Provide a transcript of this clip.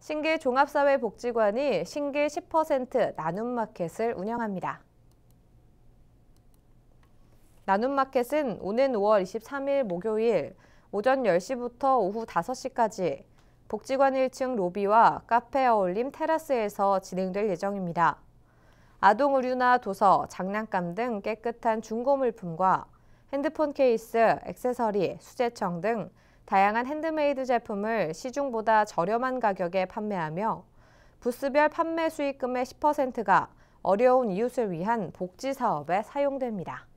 신계 종합사회복지관이 신계 10% 나눔마켓을 운영합니다. 나눔마켓은 오는 5월 23일 목요일 오전 10시부터 오후 5시까지 복지관 1층 로비와 카페 어울림 테라스에서 진행될 예정입니다. 아동 의류나 도서, 장난감 등 깨끗한 중고 물품과 핸드폰 케이스, 액세서리, 수제청 등 다양한 핸드메이드 제품을 시중보다 저렴한 가격에 판매하며 부스별 판매 수익금의 10%가 어려운 이웃을 위한 복지 사업에 사용됩니다.